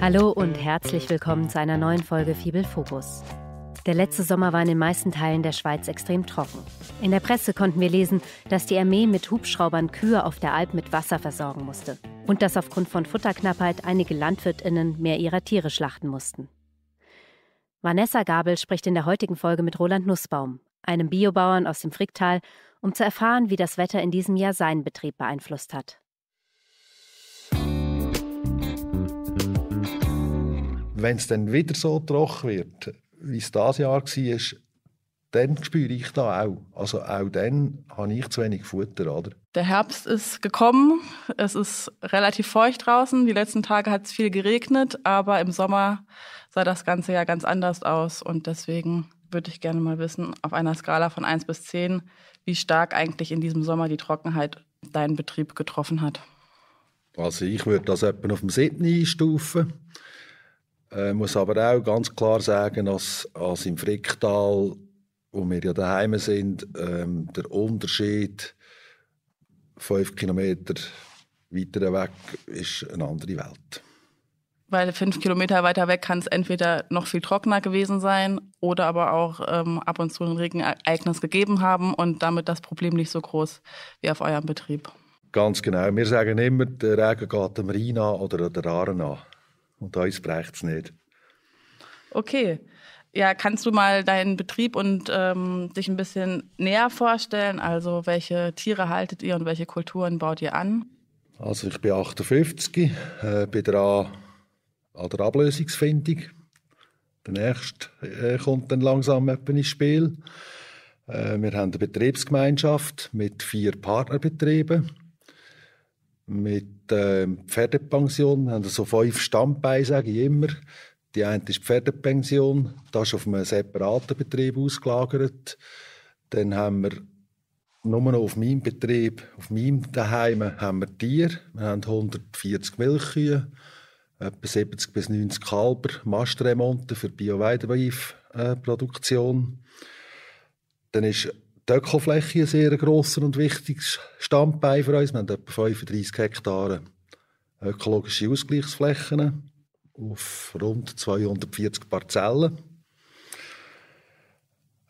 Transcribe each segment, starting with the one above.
Hallo und herzlich willkommen zu einer neuen Folge Fibel Fokus. Der letzte Sommer war in den meisten Teilen der Schweiz extrem trocken. In der Presse konnten wir lesen, dass die Armee mit Hubschraubern Kühe auf der Alp mit Wasser versorgen musste und dass aufgrund von Futterknappheit einige Landwirtinnen mehr ihrer Tiere schlachten mussten. Vanessa Gabel spricht in der heutigen Folge mit Roland Nussbaum, einem Biobauern aus dem Fricktal, um zu erfahren, wie das Wetter in diesem Jahr seinen Betrieb beeinflusst hat. wenn es dann wieder so trocken wird, wie es das Jahr war, dann spüre ich da auch. Also auch dann habe ich zu wenig Futter, oder? Der Herbst ist gekommen, es ist relativ feucht draußen. Die letzten Tage hat es viel geregnet, aber im Sommer sah das Ganze ja ganz anders aus. Und deswegen würde ich gerne mal wissen, auf einer Skala von 1 bis 10, wie stark eigentlich in diesem Sommer die Trockenheit deinen Betrieb getroffen hat. Also ich würde das etwa auf dem Sydney einstufen. Ich äh, muss aber auch ganz klar sagen, dass, als im Fricktal, wo wir ja daheim sind, ähm, der Unterschied 5 Kilometer weiter weg ist eine andere Welt. Weil fünf Kilometer weiter weg kann es entweder noch viel trockener gewesen sein oder aber auch ähm, ab und zu ein Regenereignis gegeben haben und damit das Problem nicht so groß wie auf eurem Betrieb. Ganz genau. Wir sagen immer, der Regen geht am Rhein an oder der Aren an. Und uns braucht es nicht. Okay. Ja, kannst du mal deinen Betrieb und ähm, dich ein bisschen näher vorstellen? Also, welche Tiere haltet ihr und welche Kulturen baut ihr an? Also, ich bin 58, äh, bin dran an der Ablösungsfindung. Der nächste äh, kommt dann langsam ins Spiel. Äh, wir haben eine Betriebsgemeinschaft mit vier Partnerbetrieben mit äh, Pferdepension. Wir haben so fünf Standbeine, sage ich immer. Die eine ist die Pferdepension, das ist auf einem separaten Betrieb ausgelagert. Dann haben wir nur noch auf meinem Betrieb, auf meinem Daheim haben wir Tiere. Wir haben 140 Milchkühe, etwa 70 bis 90 Kalber, Mastremonte für Bio-Weidebeif-Produktion. Äh, Dann ist die Ökofläche ein sehr grosser und wichtiges Standbein für uns. Wir haben etwa 35 Hektare ökologische Ausgleichsflächen auf rund 240 Parzellen.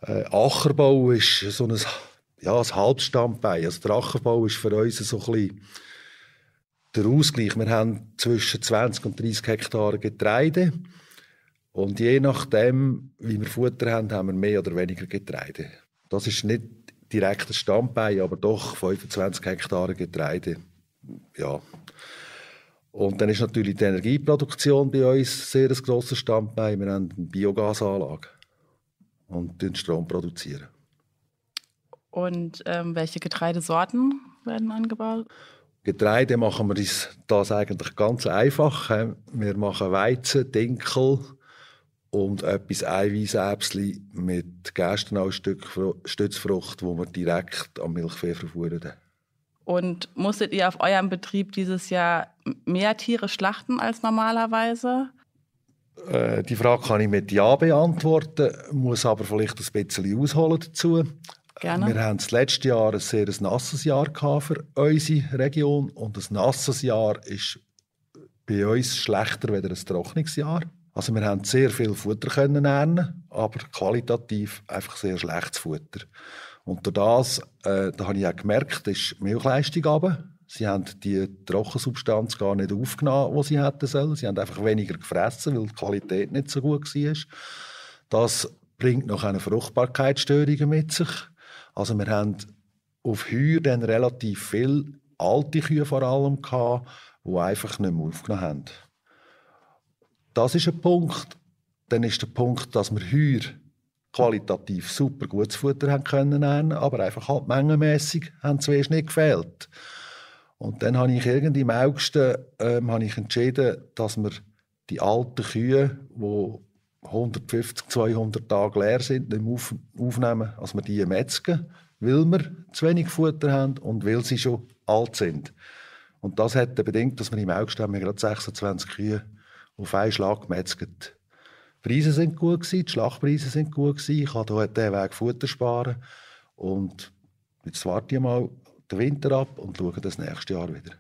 Äh, Ackerbau ist so ein, ja, ein Halbstandbein. Also der Ackerbau ist für uns so ein bisschen der Ausgleich. Wir haben zwischen 20 und 30 Hektare Getreide. Und je nachdem, wie wir Futter haben, haben wir mehr oder weniger Getreide. Das ist nicht direkt ein Standbein, aber doch 25 Hektare Getreide. Ja. Und dann ist natürlich die Energieproduktion bei uns sehr ein grosses Standbein. Wir haben eine Biogasanlage und den Strom produzieren. Und ähm, welche Getreidesorten werden angebaut? Getreide machen wir das eigentlich ganz einfach. Wir machen Weizen, Dinkel, und etwas Eiweißäpsli mit Gästen Gerstenau-Stützfrucht, wo wir direkt am Milchfee verfuhren. Und musstet ihr auf eurem Betrieb dieses Jahr mehr Tiere schlachten als normalerweise? Äh, die Frage kann ich mit Ja beantworten, muss aber vielleicht ein bisschen ausholen dazu. Gerne. Wir haben das letzte Jahr ein sehr nasses Jahr für unsere Region und ein nasses Jahr ist bei uns schlechter als ein trockenes Jahr. Also wir haben sehr viel Futter können ernten, aber qualitativ einfach sehr schlechtes Futter. Und durch das, äh, da habe ich auch gemerkt, ist die Milchleistung runter. Sie haben die Trockensubstanz gar nicht aufgenommen, die sie hätten sollen. Sie haben einfach weniger gefressen, weil die Qualität nicht so gut war. Das bringt noch eine Fruchtbarkeitsstörung mit sich. Also wir haben auf Heuer dann relativ viele alte Kühe vor allem gehabt, die einfach nicht mehr aufgenommen haben. Das ist ein Punkt. Dann ist der Punkt, dass wir heuer qualitativ super gutes Futter haben können, aber einfach halt mengenmässig haben zwei nicht gefehlt. Und dann habe ich irgendwie im August ähm, habe ich entschieden, dass wir die alten Kühe, die 150, 200 Tage leer sind, nicht mehr auf, aufnehmen, als wir die metzgen, weil wir zu wenig Futter haben und weil sie schon alt sind. Und das hat bedingt, dass wir im August haben wir gerade 26 Kühe auf einen Schlag gemetzelt. Die Preise sind gut gewesen, die Schlachtpreise sind gut gewesen, ich konnte diesen Weg Futter sparen und jetzt warte ich mal den Winter ab und schaue das nächste Jahr wieder.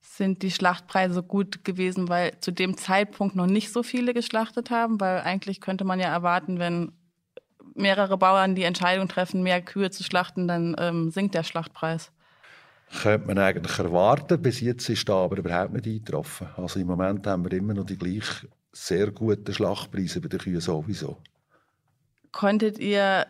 Sind die Schlachtpreise gut gewesen, weil zu dem Zeitpunkt noch nicht so viele geschlachtet haben? Weil eigentlich könnte man ja erwarten, wenn mehrere Bauern die Entscheidung treffen, mehr Kühe zu schlachten, dann ähm, sinkt der Schlachtpreis könnte man eigentlich erwarten. Bis jetzt ist da aber überhaupt nicht eingetroffen. Also im Moment haben wir immer noch die gleichen sehr guten Schlachtpreise bei den Kühen sowieso. Konntet ihr,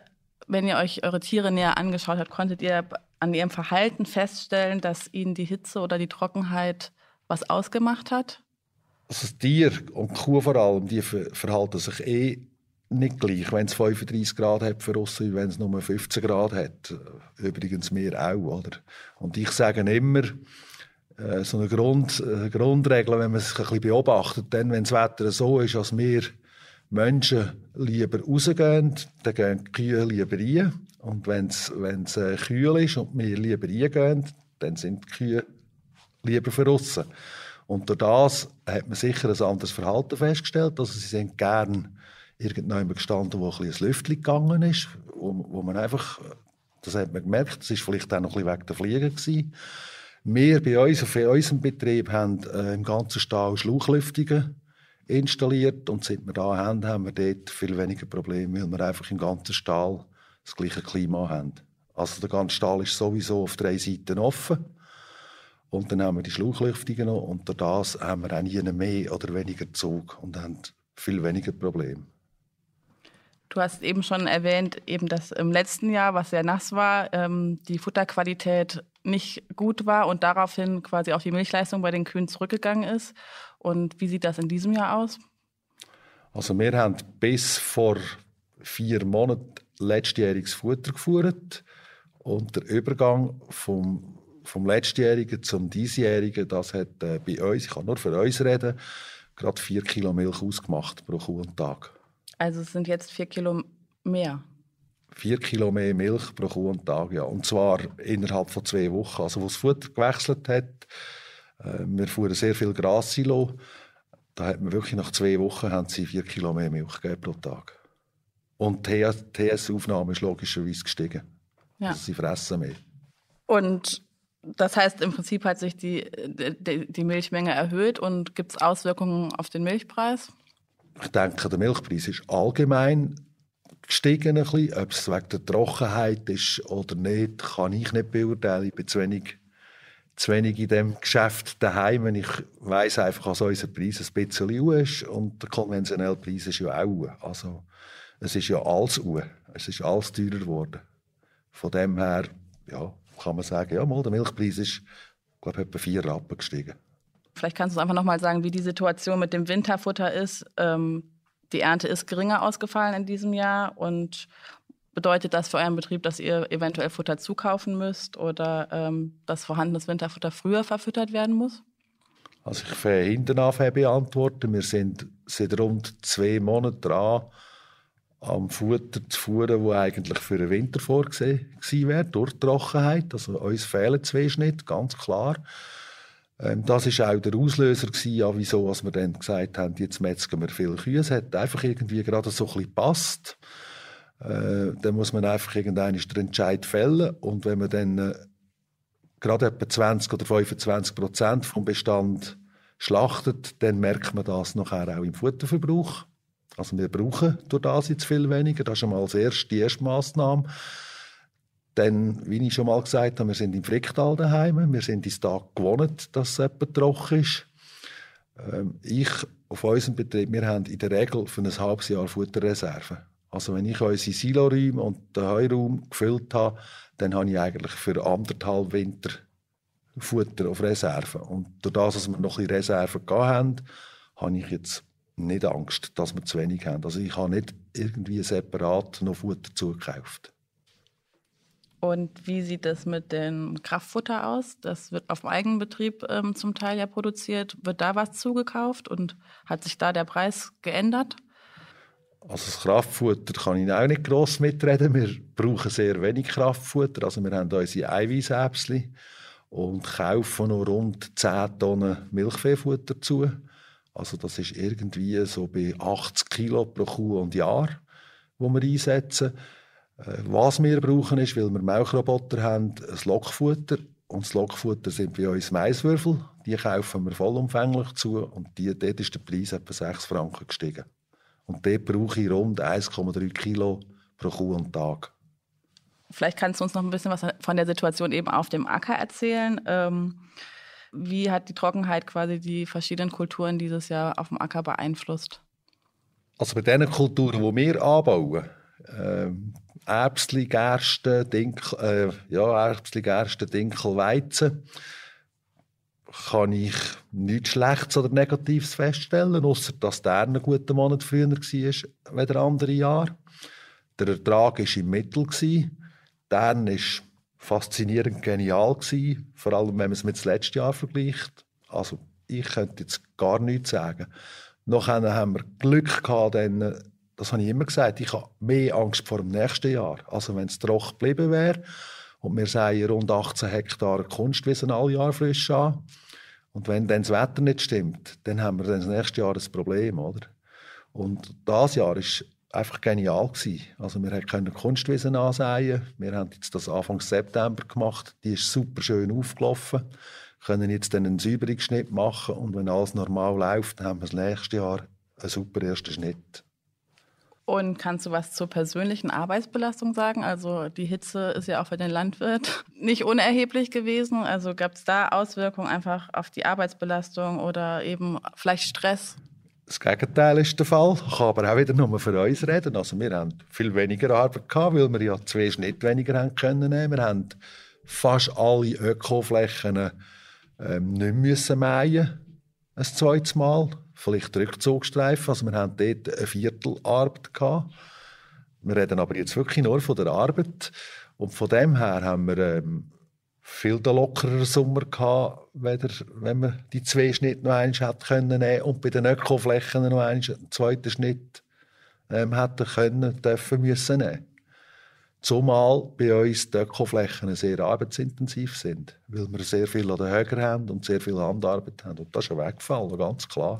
wenn ihr euch eure Tiere näher angeschaut habt, konntet ihr an ihrem Verhalten feststellen, dass ihnen die Hitze oder die Trockenheit was ausgemacht hat? Also das Tier und die Kuh vor allem, die verhalten sich eh nicht gleich, wenn es 35 Grad hat für Russen, wenn es nur 15 Grad hat. Übrigens mir auch, oder? Und ich sage immer, äh, so eine Grund, äh, Grundregel, wenn man es ein bisschen beobachtet, dann, wenn das Wetter so ist, dass wir Menschen lieber rausgehen, dann gehen die Kühe lieber rein. Und wenn es äh, kühl ist und wir lieber reingehen, dann sind die Kühe lieber verrissen. Und durch das hat man sicher ein anderes Verhalten festgestellt. Also sie sind gern irgendjemand gestanden, wo ein, bisschen ein Lüftchen gegangen ist, wo, wo man einfach das hat man gemerkt. Das war vielleicht auch noch ein bisschen wegen der Flieger Wir bei uns, auf unserem Betrieb, haben äh, im ganzen Stall Schlauchlüftungen installiert und seit wir da haben, haben wir dort viel weniger Probleme, weil wir einfach im ganzen Stall das gleiche Klima haben. Also der ganze Stall ist sowieso auf drei Seiten offen und dann haben wir die Schlauchlüftungen noch und durch das haben wir auch nie mehr oder weniger Zug und haben viel weniger Probleme. Du hast eben schon erwähnt, eben dass im letzten Jahr, was sehr nass war, ähm, die Futterqualität nicht gut war und daraufhin quasi auch die Milchleistung bei den Kühen zurückgegangen ist. Und wie sieht das in diesem Jahr aus? Also wir haben bis vor vier Monaten letztjähriges Futter geführt und der Übergang vom vom letztjährigen zum diesjährigen, das hat äh, bei uns, ich kann nur für uns reden, gerade vier Kilo Milch ausgemacht pro Kuh und Tag. Also es sind jetzt vier Kilo mehr. Vier Kilo mehr Milch pro Kuh am Tag, ja. Und zwar innerhalb von zwei Wochen. Also, wo das Futter gewechselt hat, äh, wir fuhren sehr viel Grassilo. Da hat man wirklich nach zwei Wochen haben sie vier Kilo mehr Milch gegeben pro Tag. Und die TS-Aufnahme ist logischerweise gestiegen. Ja. Also sie fressen mehr. Und das heißt, im Prinzip hat sich die, die, die Milchmenge erhöht und gibt es Auswirkungen auf den Milchpreis? Ich denke, der Milchpreis ist allgemein gestiegen ein bisschen. Ob es wegen der Trockenheit ist oder nicht, kann ich nicht beurteilen. Ich bin zu wenig, zu wenig in diesem Geschäft daheim. Ich weiß einfach, dass unser Preis ein bisschen hoch ist und der konventionelle Preis ist ja auch hoch. Also es ist ja alles hoch. Es ist alles teurer geworden. Von dem her ja, kann man sagen, ja, mal, der Milchpreis ist, glaube ich, etwa vier Rappen gestiegen. Vielleicht kannst du uns einfach nochmal sagen, wie die Situation mit dem Winterfutter ist. Ähm, die Ernte ist geringer ausgefallen in diesem Jahr und bedeutet das für euren Betrieb, dass ihr eventuell Futter zukaufen müsst oder ähm, dass vorhandenes Winterfutter früher verfüttert werden muss? Also ich fange hinten an beantworten. Wir sind seit rund zwei Monaten dran, am Futter zu fuhren, das eigentlich für den Winter vorgesehen war, durch Trockenheit. Also uns fehlen zwei Schnitte, ganz klar. Ähm, das ist auch der Auslöser gewesen, ja, wieso was wir dann gesagt haben, jetzt metzgen wir viele Kühe. Es hat einfach irgendwie gerade so ein passt. Äh, dann muss man einfach irgendeinen den Entscheid fällen. Und wenn man dann äh, gerade etwa 20 oder 25 Prozent vom Bestand schlachtet, dann merkt man das nachher auch im Futterverbrauch. Also wir brauchen durch das jetzt viel weniger. Das ist einmal die erste, die erste Massnahme. Dann, wie ich schon mal gesagt habe, wir sind im Fricktal daheim. Wir sind ins da gewohnt, dass es trocken ist. Ähm, ich, auf unserem Betrieb, wir haben in der Regel für ein halbes Jahr Futterreserve. Also wenn ich unsere Siloräume und den Heuraum gefüllt habe, dann habe ich eigentlich für anderthalb Winter Futter auf Reserve. Und durch das, dass wir noch ein bisschen Reserve haben, habe ich jetzt nicht Angst, dass wir zu wenig haben. Also ich habe nicht irgendwie separat noch Futter zugekauft. Und wie sieht das mit dem Kraftfutter aus? Das wird auf dem Eigenbetrieb ähm, zum Teil ja produziert. Wird da was zugekauft und hat sich da der Preis geändert? Also das Kraftfutter kann ich auch nicht gross mitreden. Wir brauchen sehr wenig Kraftfutter. Also wir haben unsere Eiweißäpsli und kaufen noch rund 10 Tonnen Milchviehfutter zu. Also das ist irgendwie so bei 80 Kilo pro Kuh und Jahr, wo wir einsetzen. Äh, was wir brauchen ist, weil wir Mauchroboter haben, ein Lockfutter. Und das Lockfutter sind bei uns Maiswürfel. Die kaufen wir vollumfänglich zu. Und die, dort ist der Preis etwa 6 Franken gestiegen. Und dort brauche ich rund 1,3 Kilo pro Kuh und Tag. Vielleicht kannst du uns noch ein bisschen was von der Situation eben auf dem Acker erzählen. Ähm, wie hat die Trockenheit quasi die verschiedenen Kulturen dieses Jahr auf dem Acker beeinflusst? Also bei den Kulturen, die wir anbauen, ähm, Erbsli, Gerste, Dinkel, äh, ja, Erbsli, Gerste, Dinkel, Weizen, kann ich nichts Schlechtes oder Negatives feststellen, außer dass der einen guten Monat früher war als der andere Jahr. Der Ertrag war im Mittel. Der war faszinierend genial, vor allem wenn man es mit dem letzten Jahr vergleicht. Also ich könnte jetzt gar nichts sagen. Nachher haben wir Glück gehabt, das habe ich immer gesagt, ich habe mehr Angst vor dem nächsten Jahr. Also wenn es trocken geblieben wäre und wir sagen rund 18 Hektar Kunstwiesen alle Jahr frisch an und wenn dann das Wetter nicht stimmt, dann haben wir dann das nächste Jahr ein Problem, oder? Und das Jahr ist einfach genial gewesen. Also wir können Kunstwiesen ansehen. Wir haben jetzt das Anfang September gemacht. Die ist super schön aufgelaufen. Wir können jetzt dann einen Säuberungsschnitt machen und wenn alles normal läuft, haben wir das nächste Jahr einen super ersten Schnitt. Und kannst du was zur persönlichen Arbeitsbelastung sagen? Also die Hitze ist ja auch für den Landwirt nicht unerheblich gewesen. Also gab es da Auswirkungen einfach auf die Arbeitsbelastung oder eben vielleicht Stress? Das Gegenteil ist der Fall. Ich kann aber auch wieder nur für uns reden. Also wir haben viel weniger Arbeit gehabt, weil wir ja zwei Schnitt weniger haben können Wir haben fast alle Ökoflächen ähm, nicht mehr mähen, ein zweites Mal vielleicht Rückzugstreifen. Also wir haben dort ein Viertel Arbeit gehabt. Wir reden aber jetzt wirklich nur von der Arbeit. Und von dem her haben wir ähm, viel den Sommer gehabt, wenn wir die zwei Schnitte noch eins hätten können und bei den Ökoflächen noch eins, einen zweiten Schnitt ähm, hätten können, dürfen müssen nehmen. Zumal bei uns die Ökoflächen sehr arbeitsintensiv sind, weil wir sehr viel an den Höger haben und sehr viel Handarbeit haben. Und das ist ja weggefallen, ganz klar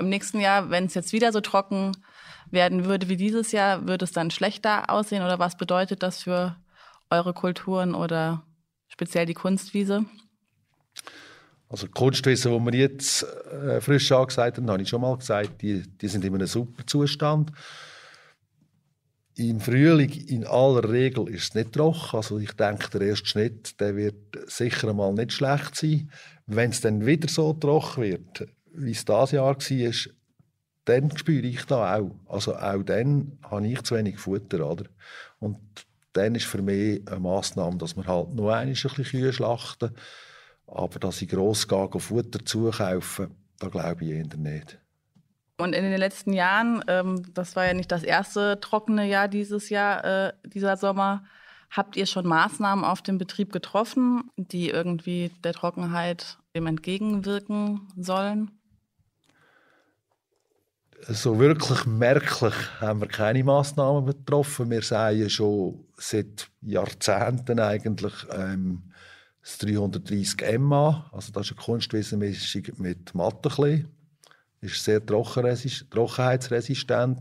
im nächsten Jahr, wenn es jetzt wieder so trocken werden würde wie dieses Jahr, würde es dann schlechter aussehen oder was bedeutet das für eure Kulturen oder speziell die Kunstwiese? Also Kunstwiese, die wir jetzt äh, frisch angesagt haben, habe ich schon mal gesagt, die, die sind in einem super Zustand. Im Frühling in aller Regel ist es nicht trocken. Also ich denke, der erste Schnitt der wird sicher mal nicht schlecht sein. Wenn es dann wieder so trocken wird, wie es dieses Jahr war, dann spüre ich da auch. Also auch dann habe ich zu wenig Futter, oder? Und dann ist für mich eine Massnahme, dass man halt nur ein bisschen Kühe schlachten, aber dass ich gross gehe, Futter zukaufen, da glaube ich eher nicht. Und in den letzten Jahren, ähm, das war ja nicht das erste trockene Jahr dieses Jahr, äh, dieser Sommer, habt ihr schon Maßnahmen auf dem Betrieb getroffen, die irgendwie der Trockenheit dem entgegenwirken sollen? so wirklich merklich haben wir keine Maßnahmen getroffen. Wir seien schon seit Jahrzehnten eigentlich ähm, das 330 MA, also das ist eine Kunstwiesenmischung mit Mattenchlee, ist sehr trockenheitsresistent.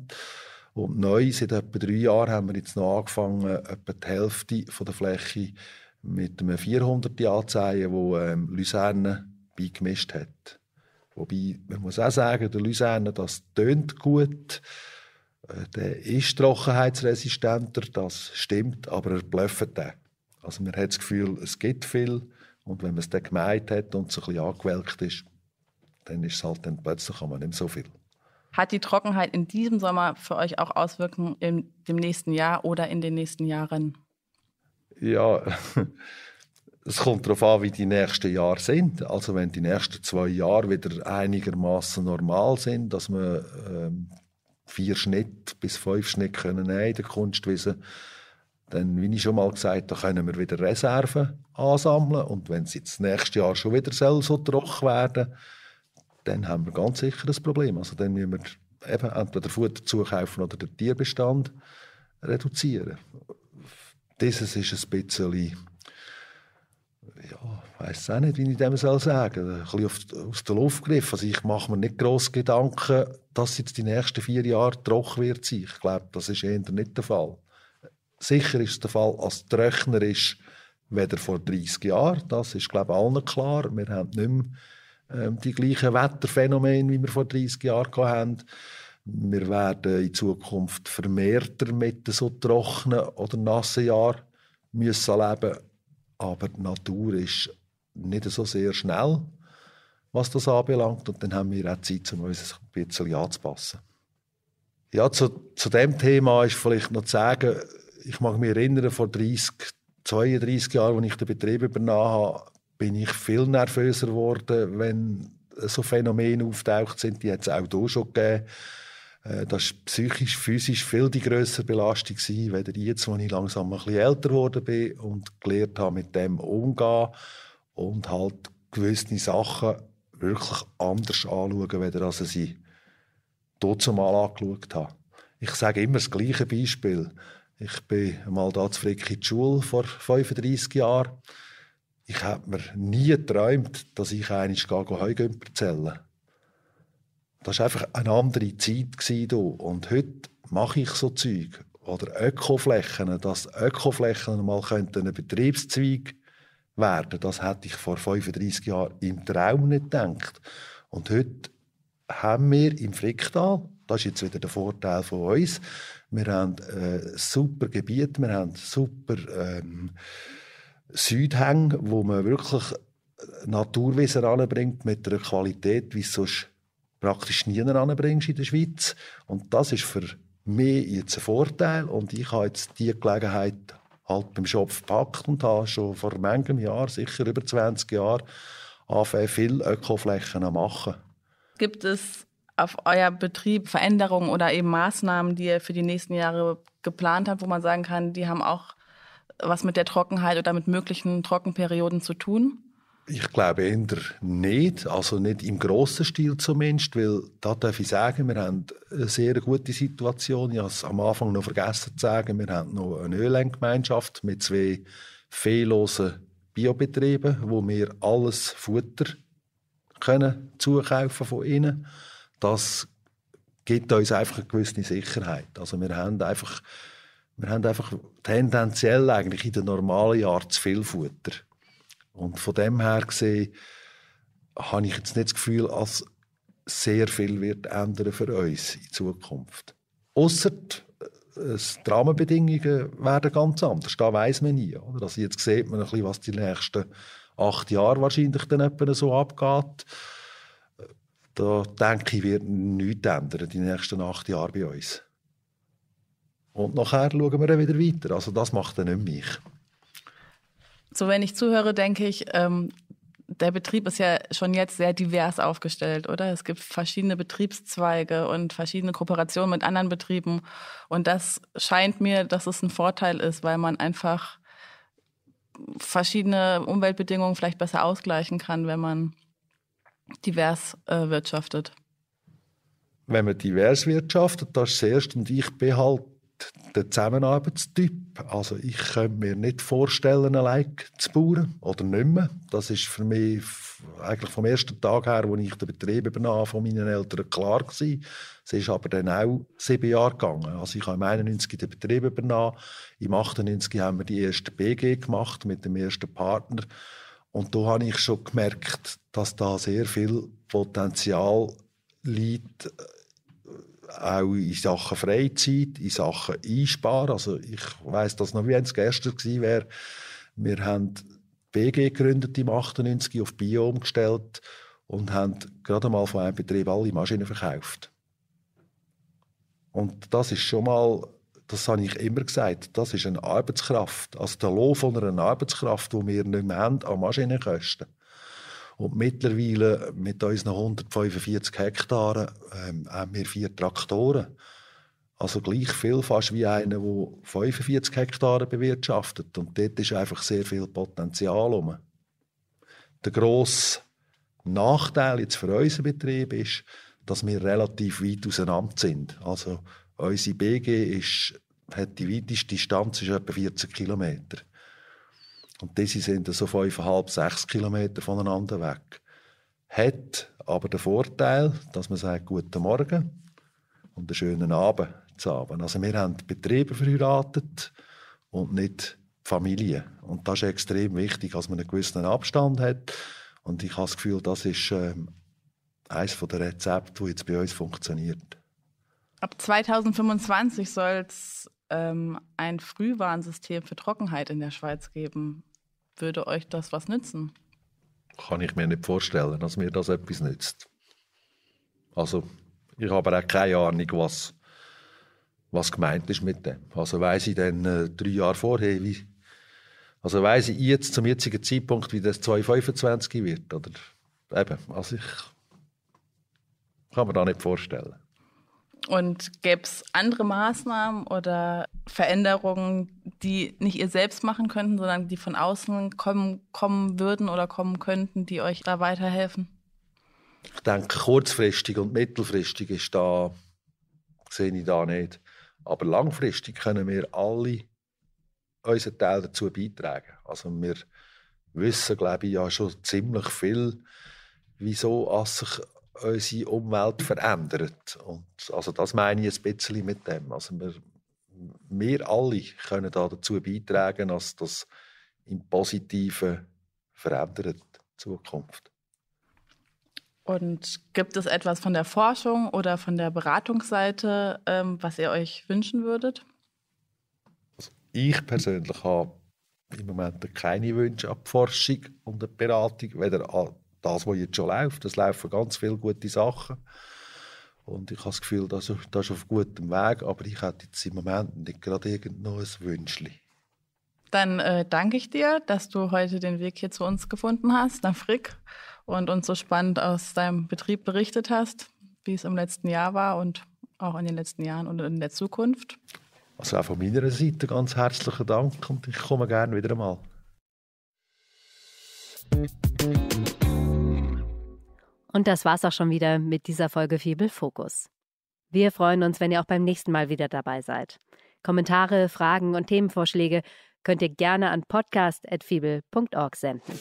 Und neu, seit etwa drei Jahren, haben wir jetzt noch angefangen, etwa die Hälfte von der Fläche mit einem 400 Jahr zu säen, das ähm, Luzerne beigemischt hat. Wobei, man muss auch sagen, der Luzerner, das tönt gut. Äh, der ist trockenheitsresistenter, das stimmt, aber er blöffet den. Also man hat das Gefühl, es gibt viel und wenn man es dann gemeint hat und so ein bisschen angewelkt ist, dann ist es halt dann plötzlich nicht mehr so viel. Hat die Trockenheit in diesem Sommer für euch auch Auswirkungen im dem nächsten Jahr oder in den nächsten Jahren? Ja, es kommt darauf an, wie die nächsten Jahre sind. Also wenn die nächsten zwei Jahre wieder einigermaßen normal sind, dass man ähm, vier Schnitt bis fünf Schnitt können in der Kunstwiese, dann, wie ich schon mal gesagt, da können wir wieder Reserven ansammeln. Und wenn es jetzt nächstes Jahr schon wieder so trocken werden, dann haben wir ganz sicher ein Problem. Also dann müssen wir eben entweder Futter zukaufen oder den Tierbestand reduzieren. Dieses ist ein bisschen ja, ich weiß auch nicht, wie ich dem soll sagen soll. Ein bisschen auf, aus der Luft gegriffen. Also ich mache mir nicht gross Gedanken, dass jetzt die nächsten vier Jahre trocken wird sein. Ich glaube, das ist eher nicht der Fall. Sicher ist es der Fall, als Tröchner ist, weder vor 30 Jahren. Das ist, glaube ich, allen klar. Wir haben nicht mehr ähm, die gleichen Wetterphänomene, wie wir vor 30 Jahren hatten. Wir werden in Zukunft vermehrter mit so trockenen oder nassen Jahren müssen leben aber die Natur ist nicht so sehr schnell, was das anbelangt. Und dann haben wir auch Zeit, um uns ein bisschen anzupassen. Ja, zu, zu dem Thema ist vielleicht noch zu sagen, ich mag mich erinnern, vor 30, 32 Jahren, als ich den Betrieb übernahm, habe, bin ich viel nervöser geworden, wenn so Phänomene auftaucht sind, die es auch hier schon gegeben äh, das war psychisch, physisch viel die grössere Belastung, gewesen, jetzt, als ich langsam ein bisschen älter geworden bin und gelernt habe, mit dem umzugehen und halt gewisse Sachen wirklich anders anzuschauen, als ich sie dort mal angeschaut habe. Ich sage immer das gleiche Beispiel. Ich bin mal da zu Frick in die Schule vor 35 Jahren. Ich habe mir nie geträumt, dass ich einmal Heu zählen das war einfach eine andere Zeit. Gewesen, und heute mache ich so Zeug. Oder Ökoflächen, dass Ökoflächen mal ein Betriebszweig werden könnten, Das hätte ich vor 35 Jahren im Traum nicht gedacht. Und heute haben wir im Fricktal, das ist jetzt wieder der Vorteil von uns, wir haben ein äh, super Gebiet, wir haben super ähm, Südhänge, wo man wirklich Naturwesen anbringt mit einer Qualität, wie es sonst praktisch nie anbringst in der Schweiz. Und das ist für mich jetzt ein Vorteil und ich habe jetzt die Gelegenheit halt beim Schopf gepackt und habe schon vor manchem Jahr, sicher über 20 Jahren, angefangen, viele Ökoflächen zu machen. Gibt es auf euer Betrieb Veränderungen oder eben Maßnahmen, die ihr für die nächsten Jahre geplant habt, wo man sagen kann, die haben auch was mit der Trockenheit oder mit möglichen Trockenperioden zu tun? Ich glaube eher nicht, also nicht im grossen Stil zumindest, weil da darf ich sagen, wir haben eine sehr gute Situation. Ich habe es am Anfang noch vergessen zu sagen, wir haben noch eine Ölengemeinschaft mit zwei fehllosen Biobetrieben, wo wir alles Futter können zukaufen von ihnen. Das gibt uns einfach eine gewisse Sicherheit. Also wir haben einfach, wir haben einfach tendenziell eigentlich in den normalen Jahren zu viel Futter und von dem her gesehen, habe ich jetzt nicht das Gefühl, dass sehr viel wird ändern für uns in Zukunft. Außer die äh, Rahmenbedingungen werden ganz anders. Da weiß man nie. Oder? Also jetzt sieht man ein bisschen, was die nächsten acht Jahre wahrscheinlich dann so abgeht. Da denke ich, wird nichts ändern die nächsten acht Jahre bei uns. Und nachher schauen wir dann wieder weiter. Also das macht dann nicht mich. So, wenn ich zuhöre, denke ich, ähm, der Betrieb ist ja schon jetzt sehr divers aufgestellt, oder? Es gibt verschiedene Betriebszweige und verschiedene Kooperationen mit anderen Betrieben. Und das scheint mir, dass es ein Vorteil ist, weil man einfach verschiedene Umweltbedingungen vielleicht besser ausgleichen kann, wenn man divers äh, wirtschaftet. Wenn man divers wirtschaftet, das ist das Erste. Und ich behalte der Zusammenarbeitstyp. Also ich könnte mir nicht vorstellen, allein zu bauen oder nicht mehr. Das ist für mich eigentlich vom ersten Tag her, als ich den Betrieb übernahm von meinen Eltern, klar gewesen. Es ist aber dann auch sieben Jahre gegangen. Also ich habe im 91 den Betrieb übernommen. Im 98 haben wir die erste BG gemacht mit dem ersten Partner. Und da habe ich schon gemerkt, dass da sehr viel Potenzial liegt, auch in Sachen Freizeit, in Sachen Einsparen. Also ich weiß das noch, wie es gestern gewesen wäre. Wir haben die BG gegründet im 98, auf Bio umgestellt und haben gerade mal von einem Betrieb alle Maschinen verkauft. Und das ist schon mal, das habe ich immer gesagt, das ist eine Arbeitskraft. Also der Lohn von einer Arbeitskraft, die wir nicht mehr haben, an Maschinenkosten. Und mittlerweile, mit unseren 145 Hektaren, ähm, haben wir vier Traktoren. Also gleich viel fast wie einer, der 45 Hektare bewirtschaftet. Und dort ist einfach sehr viel Potenzial rum. Der grosse Nachteil jetzt für unseren Betrieb ist, dass wir relativ weit auseinander sind. Also unsere BG ist, hat die weiteste Distanz ist etwa 40 Kilometer. Und diese sind so 5,5, 6 Kilometer voneinander weg. Hat aber den Vorteil, dass man sagt, guten Morgen und einen schönen Abend zusammen. Also wir haben Betriebe verheiratet und nicht Familie. Und das ist extrem wichtig, dass man einen gewissen Abstand hat. Und ich habe das Gefühl, das ist ähm, eines der Rezepte, die jetzt bei uns funktioniert. Ab 2025 soll es ähm, ein Frühwarnsystem für Trockenheit in der Schweiz geben würde euch das was nützen? Kann ich mir nicht vorstellen, dass mir das etwas nützt. Also, ich habe auch keine Ahnung, was, was gemeint ist mit dem. Also weiß ich dann äh, drei Jahre vorher, wie, also weiß ich jetzt zum jetzigen Zeitpunkt, wie das 2025 wird, oder? Eben, also ich kann mir das nicht vorstellen. Und gäbe es andere Maßnahmen oder Veränderungen, die nicht ihr selbst machen könnten, sondern die von außen kommen, kommen würden oder kommen könnten, die euch da weiterhelfen? Ich denke, kurzfristig und mittelfristig ist da, sehe ich da nicht. Aber langfristig können wir alle unseren Teil dazu beitragen. Also wir wissen, glaube ich, ja schon ziemlich viel, wieso sich unsere Umwelt verändert. Und also das meine ich ein bisschen mit dem. Also wir, wir alle können da dazu beitragen, dass das im Positiven verändert die Zukunft. Und gibt es etwas von der Forschung oder von der Beratungsseite, ähm, was ihr euch wünschen würdet? Also ich persönlich habe im Moment keine Wünsche an die Forschung und die Beratung, weder an das, was jetzt schon läuft. Es laufen ganz viele gute Sachen. Und ich habe das Gefühl, dass das ist auf gutem Weg, aber ich hätte jetzt im Moment nicht gerade irgend noch ein Wünschchen. Dann äh, danke ich dir, dass du heute den Weg hier zu uns gefunden hast, nach Frick, und uns so spannend aus deinem Betrieb berichtet hast, wie es im letzten Jahr war und auch in den letzten Jahren und in der Zukunft. Also auch von meiner Seite ganz herzlichen Dank und ich komme gerne wieder einmal. Und das war's auch schon wieder mit dieser Folge Fibel Fokus. Wir freuen uns, wenn ihr auch beim nächsten Mal wieder dabei seid. Kommentare, Fragen und Themenvorschläge könnt ihr gerne an podcast.fibel.org senden.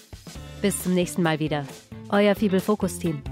Bis zum nächsten Mal wieder. Euer Fibel Fokus Team.